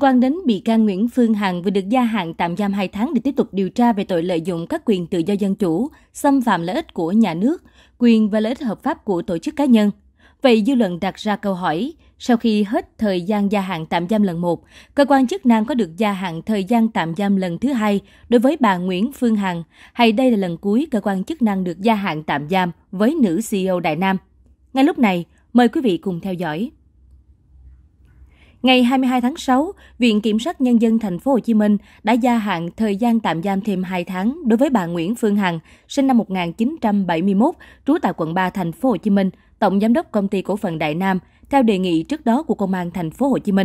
quan đến bị can Nguyễn Phương Hằng vừa được gia hạn tạm giam 2 tháng để tiếp tục điều tra về tội lợi dụng các quyền tự do dân chủ, xâm phạm lợi ích của nhà nước, quyền và lợi ích hợp pháp của tổ chức cá nhân. Vậy dư luận đặt ra câu hỏi, sau khi hết thời gian gia hạn tạm giam lần 1, cơ quan chức năng có được gia hạn thời gian tạm giam lần thứ hai đối với bà Nguyễn Phương Hằng hay đây là lần cuối cơ quan chức năng được gia hạn tạm giam với nữ CEO Đại Nam? Ngay lúc này, mời quý vị cùng theo dõi. Ngày 22 tháng 6, Viện Kiểm sát Nhân dân tp.HCM đã gia hạn thời gian tạm giam thêm 2 tháng đối với bà Nguyễn Phương Hằng, sinh năm 1971, trú tại quận 3 tp.HCM, tổng giám đốc công ty cổ phần Đại Nam, theo đề nghị trước đó của Công an tp.HCM.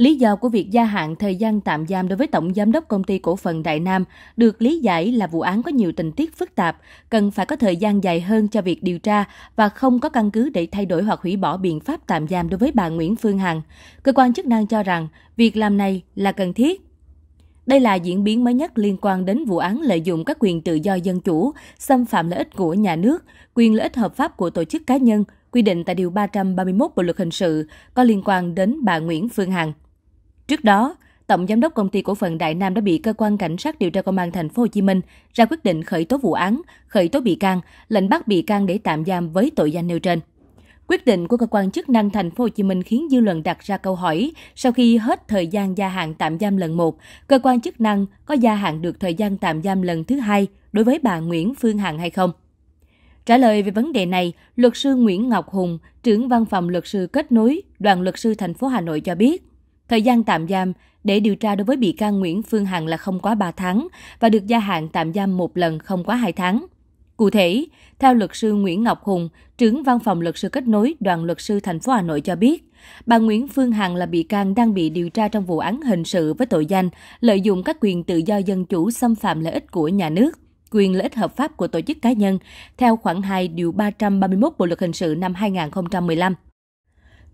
Lý do của việc gia hạn thời gian tạm giam đối với Tổng Giám đốc Công ty Cổ phần Đại Nam được lý giải là vụ án có nhiều tình tiết phức tạp, cần phải có thời gian dài hơn cho việc điều tra và không có căn cứ để thay đổi hoặc hủy bỏ biện pháp tạm giam đối với bà Nguyễn Phương Hằng. Cơ quan chức năng cho rằng việc làm này là cần thiết. Đây là diễn biến mới nhất liên quan đến vụ án lợi dụng các quyền tự do dân chủ, xâm phạm lợi ích của nhà nước, quyền lợi ích hợp pháp của tổ chức cá nhân, quy định tại Điều 331 Bộ Luật Hình sự có liên quan đến bà Nguyễn Phương Hằng. Trước đó, tổng giám đốc công ty cổ phần Đại Nam đã bị cơ quan cảnh sát điều tra công an thành phố Hồ Chí Minh ra quyết định khởi tố vụ án, khởi tố bị can, lệnh bắt bị can để tạm giam với tội danh nêu trên. Quyết định của cơ quan chức năng thành phố Hồ Chí Minh khiến dư luận đặt ra câu hỏi, sau khi hết thời gian gia hạn tạm giam lần 1, cơ quan chức năng có gia hạn được thời gian tạm giam lần thứ hai đối với bà Nguyễn Phương Hằng hay không? Trả lời về vấn đề này, luật sư Nguyễn Ngọc Hùng, trưởng văn phòng luật sư kết nối đoàn luật sư thành phố Hà Nội cho biết, Thời gian tạm giam để điều tra đối với bị can Nguyễn Phương Hằng là không quá 3 tháng và được gia hạn tạm giam một lần không quá 2 tháng. Cụ thể, theo luật sư Nguyễn Ngọc Hùng, trưởng văn phòng luật sư kết nối đoàn luật sư thành phố Hà Nội cho biết, bà Nguyễn Phương Hằng là bị can đang bị điều tra trong vụ án hình sự với tội danh lợi dụng các quyền tự do dân chủ xâm phạm lợi ích của nhà nước, quyền lợi ích hợp pháp của tổ chức cá nhân theo khoản 2 điều 331 Bộ luật hình sự năm 2015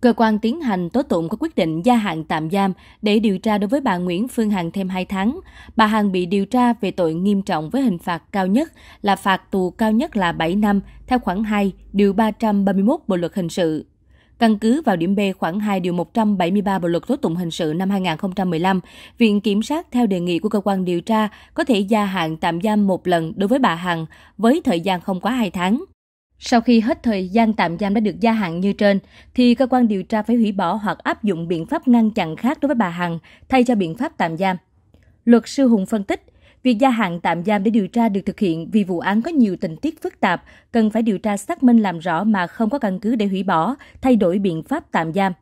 cơ quan tiến hành tố tụng có quyết định gia hạn tạm giam để điều tra đối với bà Nguyễn Phương Hằng thêm 2 tháng. Bà Hằng bị điều tra về tội nghiêm trọng với hình phạt cao nhất là phạt tù cao nhất là 7 năm theo khoản 2, điều 331 Bộ luật hình sự. Căn cứ vào điểm B khoảng 2 điều 173 Bộ luật tố tụng hình sự năm 2015, Viện Kiểm sát theo đề nghị của cơ quan điều tra có thể gia hạn tạm giam một lần đối với bà Hằng với thời gian không quá 2 tháng. Sau khi hết thời gian tạm giam đã được gia hạn như trên, thì cơ quan điều tra phải hủy bỏ hoặc áp dụng biện pháp ngăn chặn khác đối với bà Hằng thay cho biện pháp tạm giam. Luật sư Hùng phân tích, việc gia hạn tạm giam để điều tra được thực hiện vì vụ án có nhiều tình tiết phức tạp, cần phải điều tra xác minh làm rõ mà không có căn cứ để hủy bỏ, thay đổi biện pháp tạm giam.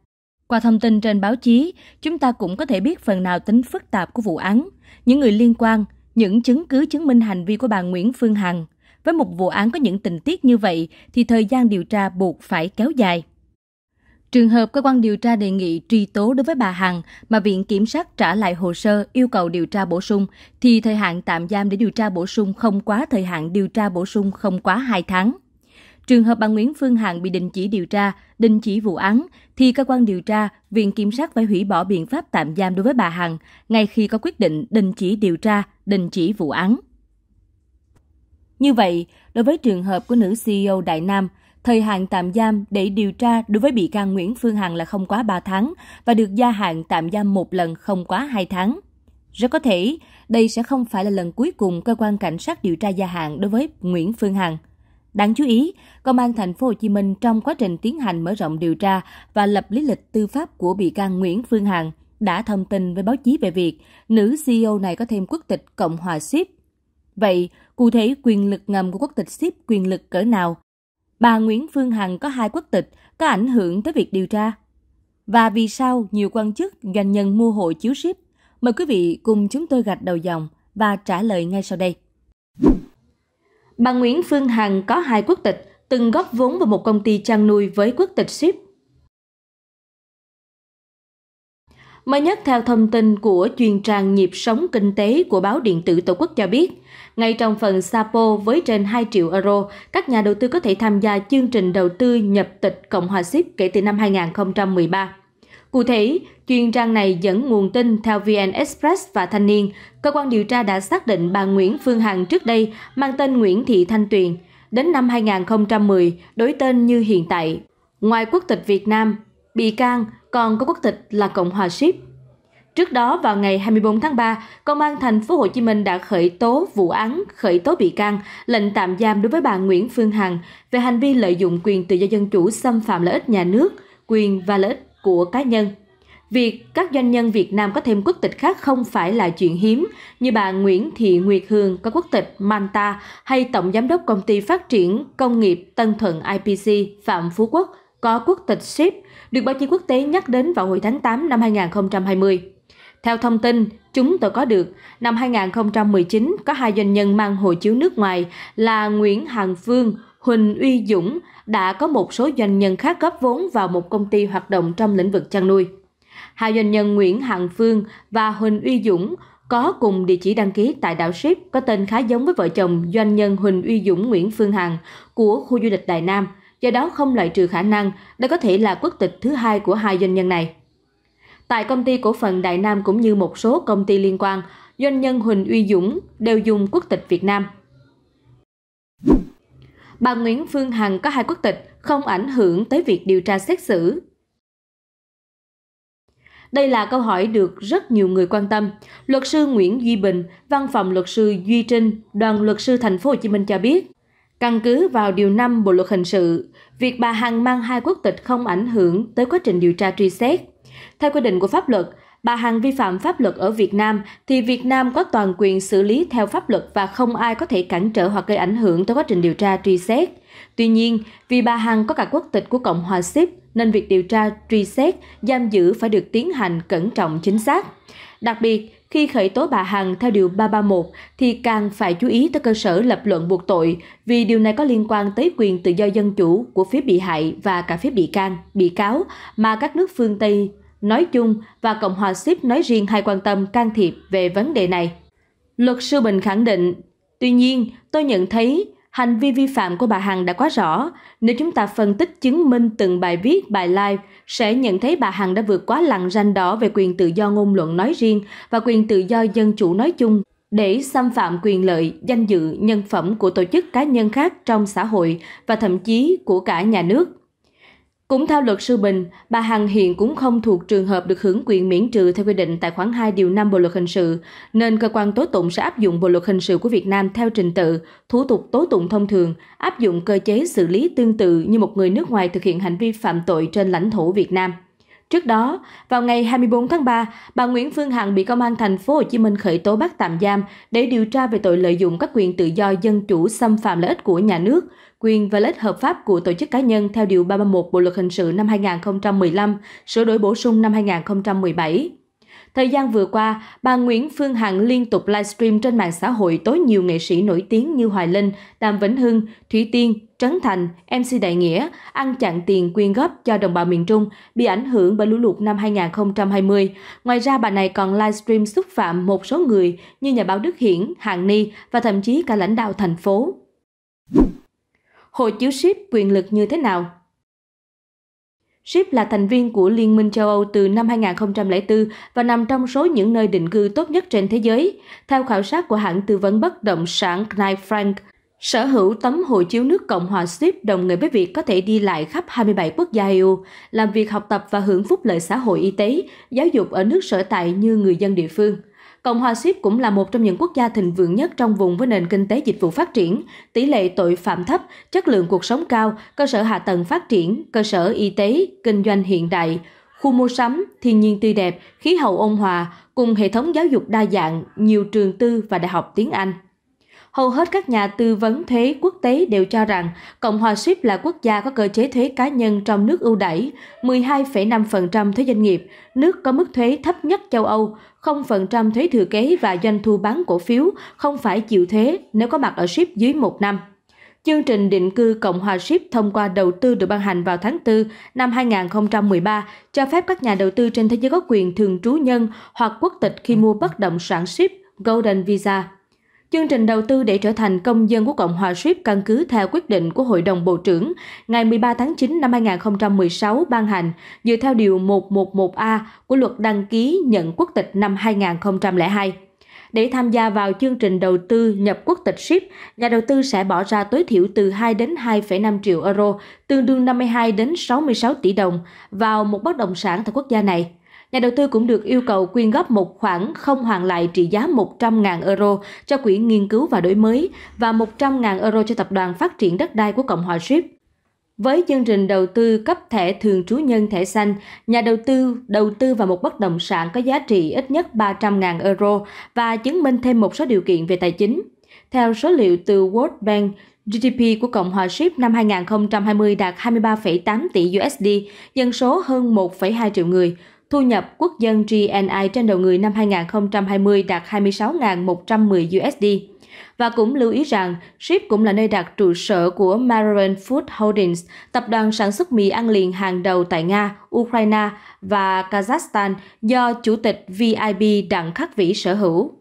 Qua thông tin trên báo chí, chúng ta cũng có thể biết phần nào tính phức tạp của vụ án, những người liên quan, những chứng cứ chứng minh hành vi của bà Nguyễn Phương Hằng, với một vụ án có những tình tiết như vậy thì thời gian điều tra buộc phải kéo dài. Trường hợp cơ quan điều tra đề nghị truy tố đối với bà Hằng mà Viện Kiểm sát trả lại hồ sơ yêu cầu điều tra bổ sung, thì thời hạn tạm giam để điều tra bổ sung không quá thời hạn điều tra bổ sung không quá 2 tháng. Trường hợp bà Nguyễn Phương Hằng bị đình chỉ điều tra, đình chỉ vụ án, thì cơ quan điều tra, Viện Kiểm sát phải hủy bỏ biện pháp tạm giam đối với bà Hằng ngay khi có quyết định đình chỉ điều tra, đình chỉ vụ án. Như vậy, đối với trường hợp của nữ CEO Đại Nam, thời hạn tạm giam để điều tra đối với bị can Nguyễn Phương Hằng là không quá 3 tháng và được gia hạn tạm giam một lần không quá 2 tháng. Rất có thể, đây sẽ không phải là lần cuối cùng cơ quan cảnh sát điều tra gia hạn đối với Nguyễn Phương Hằng. Đáng chú ý, Công an thành phố Hồ Chí Minh trong quá trình tiến hành mở rộng điều tra và lập lý lịch tư pháp của bị can Nguyễn Phương Hằng đã thông tin với báo chí về việc nữ CEO này có thêm quốc tịch Cộng hòa Ship. Vậy, cụ thể quyền lực ngầm của quốc tịch ship quyền lực cỡ nào? Bà Nguyễn Phương Hằng có hai quốc tịch, có ảnh hưởng tới việc điều tra. Và vì sao nhiều quan chức, doanh nhân mua hộ chiếu ship? Mời quý vị cùng chúng tôi gạch đầu dòng và trả lời ngay sau đây. Bà Nguyễn Phương Hằng có hai quốc tịch, từng góp vốn vào một công ty chăn nuôi với quốc tịch ship Mới nhất theo thông tin của chuyên trang nhịp sống kinh tế của báo điện tử Tổ quốc cho biết, ngay trong phần Sapo với trên 2 triệu euro, các nhà đầu tư có thể tham gia chương trình đầu tư nhập tịch Cộng hòa Ship kể từ năm 2013. Cụ thể, chuyên trang này dẫn nguồn tin theo VN Express và Thanh niên, cơ quan điều tra đã xác định bà Nguyễn Phương Hằng trước đây mang tên Nguyễn Thị Thanh Tuyền, đến năm 2010 đổi tên như hiện tại. Ngoài quốc tịch Việt Nam, bị can còn có quốc tịch là Cộng hòa Ship. Trước đó vào ngày 24 tháng 3, Công an thành phố Hồ Chí Minh đã khởi tố vụ án khởi tố bị can, lệnh tạm giam đối với bà Nguyễn Phương Hằng về hành vi lợi dụng quyền tự do dân chủ xâm phạm lợi ích nhà nước, quyền và lợi ích của cá nhân. Việc các doanh nhân Việt Nam có thêm quốc tịch khác không phải là chuyện hiếm, như bà Nguyễn Thị Nguyệt Hương có quốc tịch Manta hay Tổng Giám đốc Công ty Phát triển Công nghiệp Tân Thuận IPC Phạm Phú Quốc có quốc tịch Ship được báo chí quốc tế nhắc đến vào hồi tháng 8 năm 2020. Theo thông tin chúng tôi có được, năm 2019 có hai doanh nhân mang hộ chiếu nước ngoài là Nguyễn Hằng Phương, Huỳnh Uy Dũng đã có một số doanh nhân khác góp vốn vào một công ty hoạt động trong lĩnh vực chăn nuôi. Hai doanh nhân Nguyễn Hằng Phương và Huỳnh Uy Dũng có cùng địa chỉ đăng ký tại đảo Ship có tên khá giống với vợ chồng doanh nhân Huỳnh Uy Dũng Nguyễn Phương Hằng của khu du lịch Đại Nam – do đó không loại trừ khả năng đây có thể là quốc tịch thứ hai của hai doanh nhân này. Tại công ty cổ phần Đại Nam cũng như một số công ty liên quan, doanh nhân Huỳnh Uy Dũng đều dùng quốc tịch Việt Nam. Bà Nguyễn Phương Hằng có hai quốc tịch, không ảnh hưởng tới việc điều tra xét xử. Đây là câu hỏi được rất nhiều người quan tâm. Luật sư Nguyễn Duy Bình, văn phòng luật sư Duy Trinh, đoàn luật sư thành phố Hồ Chí Minh cho biết, Căn cứ vào điều 5 Bộ luật hình sự, việc bà Hằng mang hai quốc tịch không ảnh hưởng tới quá trình điều tra truy xét. Theo quy định của pháp luật, bà Hằng vi phạm pháp luật ở Việt Nam thì Việt Nam có toàn quyền xử lý theo pháp luật và không ai có thể cản trở hoặc gây ảnh hưởng tới quá trình điều tra truy xét. Tuy nhiên, vì bà Hằng có cả quốc tịch của Cộng hòa sip nên việc điều tra truy xét, giam giữ phải được tiến hành cẩn trọng chính xác. Đặc biệt, khi khởi tố bà Hằng theo Điều 331 thì càng phải chú ý tới cơ sở lập luận buộc tội vì điều này có liên quan tới quyền tự do dân chủ của phía bị hại và cả phía bị can, bị cáo mà các nước phương Tây nói chung và Cộng hòa Ship nói riêng hay quan tâm can thiệp về vấn đề này. Luật sư Bình khẳng định, tuy nhiên tôi nhận thấy hành vi vi phạm của bà hằng đã quá rõ nếu chúng ta phân tích chứng minh từng bài viết bài live sẽ nhận thấy bà hằng đã vượt quá lằn ranh đỏ về quyền tự do ngôn luận nói riêng và quyền tự do dân chủ nói chung để xâm phạm quyền lợi danh dự nhân phẩm của tổ chức cá nhân khác trong xã hội và thậm chí của cả nhà nước cũng theo luật sư bình bà hằng hiện cũng không thuộc trường hợp được hưởng quyền miễn trừ theo quy định tại khoản hai điều năm bộ luật hình sự nên cơ quan tố tụng sẽ áp dụng bộ luật hình sự của việt nam theo trình tự thủ tục tố tụng thông thường áp dụng cơ chế xử lý tương tự như một người nước ngoài thực hiện hành vi phạm tội trên lãnh thổ việt nam Trước đó, vào ngày 24 tháng 3, bà Nguyễn Phương Hằng bị công an thành phố Hồ Chí Minh khởi tố bắt tạm giam để điều tra về tội lợi dụng các quyền tự do dân chủ xâm phạm lợi ích của nhà nước, quyền và lợi ích hợp pháp của tổ chức cá nhân theo điều 331 Bộ luật hình sự năm 2015, sửa đổi bổ sung năm 2017 thời gian vừa qua, bà Nguyễn Phương Hằng liên tục livestream trên mạng xã hội tối nhiều nghệ sĩ nổi tiếng như Hoài Linh, Đàm Vĩnh Hưng, Thủy Tiên, Trấn Thành, MC Đại Nghĩa, ăn chặn tiền quyên góp cho đồng bào miền Trung bị ảnh hưởng bởi lũ lụt năm 2020. Ngoài ra, bà này còn livestream xúc phạm một số người như nhà báo Đức Hiển, Hạng Ni và thậm chí cả lãnh đạo thành phố. Hộ chiếu ship quyền lực như thế nào? Ship là thành viên của Liên minh châu Âu từ năm 2004 và nằm trong số những nơi định cư tốt nhất trên thế giới. Theo khảo sát của hãng tư vấn bất động sản Knight Frank, sở hữu tấm hộ chiếu nước Cộng hòa Ship đồng nghĩa với việc có thể đi lại khắp 27 quốc gia EU, làm việc học tập và hưởng phúc lợi xã hội y tế, giáo dục ở nước sở tại như người dân địa phương. Cộng hòa Ship cũng là một trong những quốc gia thịnh vượng nhất trong vùng với nền kinh tế dịch vụ phát triển, tỷ lệ tội phạm thấp, chất lượng cuộc sống cao, cơ sở hạ tầng phát triển, cơ sở y tế, kinh doanh hiện đại, khu mua sắm, thiên nhiên tươi đẹp, khí hậu ôn hòa, cùng hệ thống giáo dục đa dạng, nhiều trường tư và đại học tiếng Anh hầu hết các nhà tư vấn thuế quốc tế đều cho rằng Cộng hòa Ship là quốc gia có cơ chế thuế cá nhân trong nước ưu đãi 12,5% thuế doanh nghiệp, nước có mức thuế thấp nhất châu Âu, 0% thuế thừa kế và doanh thu bán cổ phiếu không phải chịu thuế nếu có mặt ở Ship dưới một năm. Chương trình định cư Cộng hòa Ship thông qua đầu tư được ban hành vào tháng 4 năm 2013 cho phép các nhà đầu tư trên thế giới có quyền thường trú nhân hoặc quốc tịch khi mua bất động sản Ship Golden Visa. Chương trình đầu tư để trở thành công dân của Cộng hòa Ship căn cứ theo quyết định của Hội đồng Bộ trưởng ngày 13 tháng 9 năm 2016 ban hành dựa theo Điều 111A của luật đăng ký nhận quốc tịch năm 2002. Để tham gia vào chương trình đầu tư nhập quốc tịch ship, nhà đầu tư sẽ bỏ ra tối thiểu từ 2 đến 2,5 triệu euro, tương đương 52 đến 66 tỷ đồng vào một bất động sản tại quốc gia này nhà đầu tư cũng được yêu cầu quyên góp một khoản không hoàn lại trị giá 100.000 euro cho Quỹ Nghiên cứu và Đổi mới và 100.000 euro cho Tập đoàn Phát triển Đất đai của Cộng hòa Ship. Với chương trình đầu tư cấp thẻ thường trú nhân thẻ xanh, nhà đầu tư đầu tư vào một bất động sản có giá trị ít nhất 300.000 euro và chứng minh thêm một số điều kiện về tài chính. Theo số liệu từ World Bank, GDP của Cộng hòa Ship năm 2020 đạt 23,8 tỷ USD, dân số hơn 1,2 triệu người, thu nhập quốc dân GNI trên đầu người năm 2020 đạt 26.110 USD. Và cũng lưu ý rằng, Ship cũng là nơi đặt trụ sở của Marin Food Holdings, tập đoàn sản xuất mì ăn liền hàng đầu tại Nga, Ukraine và Kazakhstan do Chủ tịch vib Đặng Khắc Vĩ sở hữu.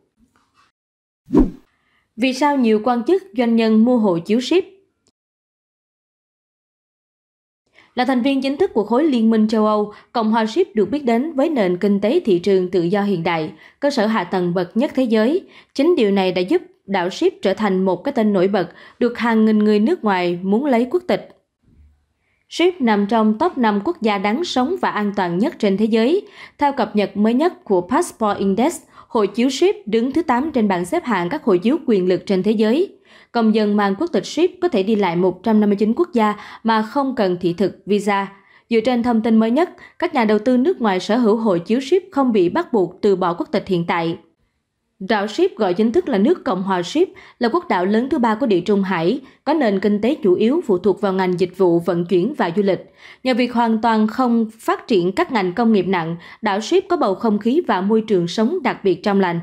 Vì sao nhiều quan chức, doanh nhân mua hộ chiếu ship Là thành viên chính thức của khối Liên minh châu Âu, Cộng hòa Ship được biết đến với nền kinh tế thị trường tự do hiện đại, cơ sở hạ tầng bậc nhất thế giới. Chính điều này đã giúp đảo Ship trở thành một cái tên nổi bật, được hàng nghìn người nước ngoài muốn lấy quốc tịch. Ship nằm trong top 5 quốc gia đáng sống và an toàn nhất trên thế giới. Theo cập nhật mới nhất của Passport Index, hộ chiếu Ship đứng thứ 8 trên bảng xếp hạng các hộ chiếu quyền lực trên thế giới công dân mang quốc tịch ship có thể đi lại 159 quốc gia mà không cần thị thực visa. Dựa trên thông tin mới nhất, các nhà đầu tư nước ngoài sở hữu hộ chiếu ship không bị bắt buộc từ bỏ quốc tịch hiện tại. Đảo Ship gọi chính thức là nước Cộng hòa Ship, là quốc đảo lớn thứ ba của địa Trung Hải, có nền kinh tế chủ yếu phụ thuộc vào ngành dịch vụ vận chuyển và du lịch. Nhờ việc hoàn toàn không phát triển các ngành công nghiệp nặng, đảo Ship có bầu không khí và môi trường sống đặc biệt trong lành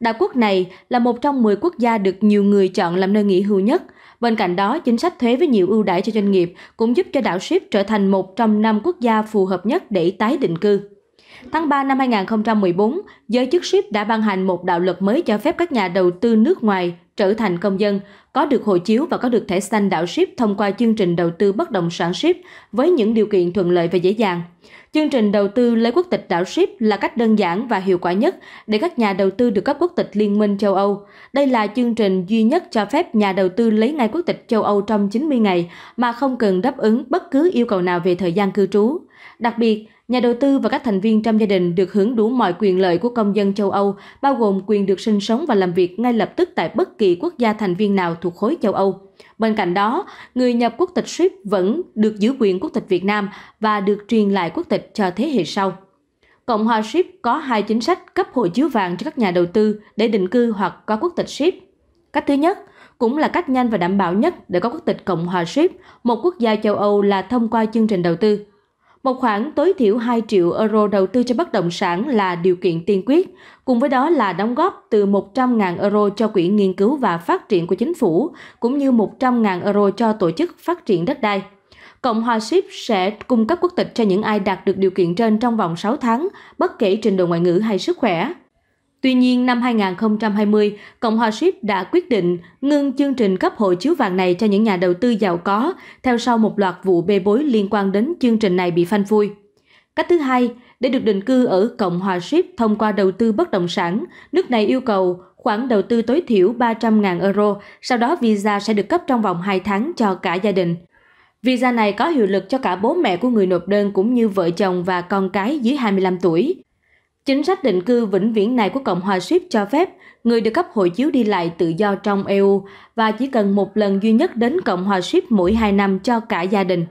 đảo quốc này là một trong 10 quốc gia được nhiều người chọn làm nơi nghỉ hưu nhất. Bên cạnh đó, chính sách thuế với nhiều ưu đãi cho doanh nghiệp cũng giúp cho đảo Ship trở thành một trong năm quốc gia phù hợp nhất để tái định cư. Tháng 3 năm 2014, giới chức Ship đã ban hành một đạo luật mới cho phép các nhà đầu tư nước ngoài trở thành công dân, có được hộ chiếu và có được thẻ xanh đảo ship thông qua chương trình đầu tư bất động sản ship với những điều kiện thuận lợi và dễ dàng. Chương trình đầu tư lấy quốc tịch đảo ship là cách đơn giản và hiệu quả nhất để các nhà đầu tư được cấp quốc tịch Liên minh châu Âu. Đây là chương trình duy nhất cho phép nhà đầu tư lấy ngay quốc tịch châu Âu trong 90 ngày mà không cần đáp ứng bất cứ yêu cầu nào về thời gian cư trú. Đặc biệt, nhà đầu tư và các thành viên trong gia đình được hưởng đủ mọi quyền lợi của công dân châu Âu, bao gồm quyền được sinh sống và làm việc ngay lập tức tại bất kỳ quốc gia thành viên nào thuộc khối châu Âu. Bên cạnh đó, người nhập quốc tịch Ship vẫn được giữ quyền quốc tịch Việt Nam và được truyền lại quốc tịch cho thế hệ sau. Cộng hòa Ship có hai chính sách cấp hộ chiếu vàng cho các nhà đầu tư để định cư hoặc có quốc tịch Ship. Cách thứ nhất, cũng là cách nhanh và đảm bảo nhất để có quốc tịch Cộng hòa Ship, một quốc gia châu Âu là thông qua chương trình đầu tư. Một khoản tối thiểu 2 triệu euro đầu tư cho bất động sản là điều kiện tiên quyết, cùng với đó là đóng góp từ 100.000 euro cho Quỹ Nghiên cứu và Phát triển của Chính phủ, cũng như 100.000 euro cho Tổ chức Phát triển Đất đai. Cộng hòa Ship sẽ cung cấp quốc tịch cho những ai đạt được điều kiện trên trong vòng 6 tháng, bất kể trình độ ngoại ngữ hay sức khỏe. Tuy nhiên, năm 2020, Cộng hòa Ship đã quyết định ngưng chương trình cấp hộ chiếu vàng này cho những nhà đầu tư giàu có, theo sau một loạt vụ bê bối liên quan đến chương trình này bị phanh phui. Cách thứ hai, để được định cư ở Cộng hòa Ship thông qua đầu tư bất động sản, nước này yêu cầu khoản đầu tư tối thiểu 300.000 euro, sau đó visa sẽ được cấp trong vòng 2 tháng cho cả gia đình. Visa này có hiệu lực cho cả bố mẹ của người nộp đơn cũng như vợ chồng và con cái dưới 25 tuổi. Chính sách định cư vĩnh viễn này của Cộng hòa Ship cho phép người được cấp hộ chiếu đi lại tự do trong EU và chỉ cần một lần duy nhất đến Cộng hòa Ship mỗi 2 năm cho cả gia đình.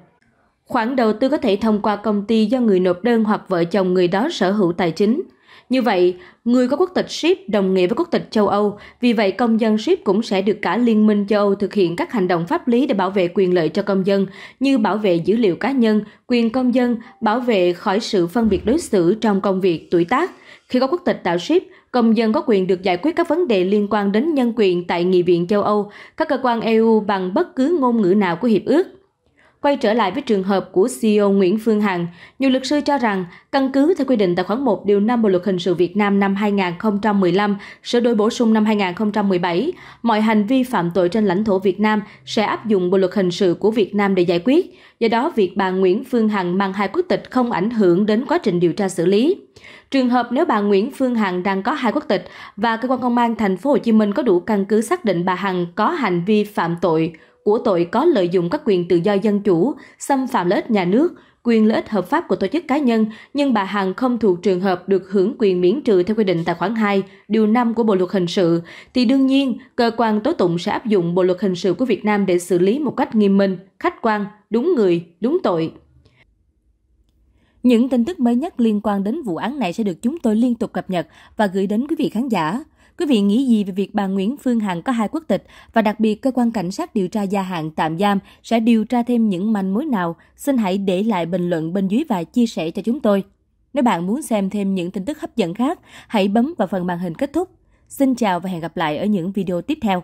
Khoản đầu tư có thể thông qua công ty do người nộp đơn hoặc vợ chồng người đó sở hữu tài chính – như vậy, người có quốc tịch ship đồng nghĩa với quốc tịch châu Âu, vì vậy công dân ship cũng sẽ được cả Liên minh châu Âu thực hiện các hành động pháp lý để bảo vệ quyền lợi cho công dân như bảo vệ dữ liệu cá nhân, quyền công dân, bảo vệ khỏi sự phân biệt đối xử trong công việc, tuổi tác. Khi có quốc tịch tạo ship, công dân có quyền được giải quyết các vấn đề liên quan đến nhân quyền tại Nghị viện châu Âu, các cơ quan EU bằng bất cứ ngôn ngữ nào của Hiệp ước. Quay trở lại với trường hợp của CEO Nguyễn Phương Hằng, nhiều luật sư cho rằng căn cứ theo quy định tại khoản 1 điều 5 Bộ luật hình sự Việt Nam năm 2015, sửa đổi bổ sung năm 2017, mọi hành vi phạm tội trên lãnh thổ Việt Nam sẽ áp dụng Bộ luật hình sự của Việt Nam để giải quyết. Do đó, việc bà Nguyễn Phương Hằng mang hai quốc tịch không ảnh hưởng đến quá trình điều tra xử lý. Trường hợp nếu bà Nguyễn Phương Hằng đang có hai quốc tịch và cơ quan công an thành phố Hồ Chí Minh có đủ căn cứ xác định bà Hằng có hành vi phạm tội của tội có lợi dụng các quyền tự do dân chủ, xâm phạm lợi ích nhà nước, quyền lợi ích hợp pháp của tổ chức cá nhân, nhưng bà Hằng không thuộc trường hợp được hưởng quyền miễn trừ theo quy định tại khoản 2, điều 5 của Bộ luật hình sự thì đương nhiên cơ quan tố tụng sẽ áp dụng Bộ luật hình sự của Việt Nam để xử lý một cách nghiêm minh, khách quan, đúng người, đúng tội. Những tin tức mới nhất liên quan đến vụ án này sẽ được chúng tôi liên tục cập nhật và gửi đến quý vị khán giả. Quý vị nghĩ gì về việc bà Nguyễn Phương Hằng có hai quốc tịch và đặc biệt cơ quan cảnh sát điều tra gia hạn tạm giam sẽ điều tra thêm những manh mối nào? Xin hãy để lại bình luận bên dưới và chia sẻ cho chúng tôi. Nếu bạn muốn xem thêm những tin tức hấp dẫn khác, hãy bấm vào phần màn hình kết thúc. Xin chào và hẹn gặp lại ở những video tiếp theo.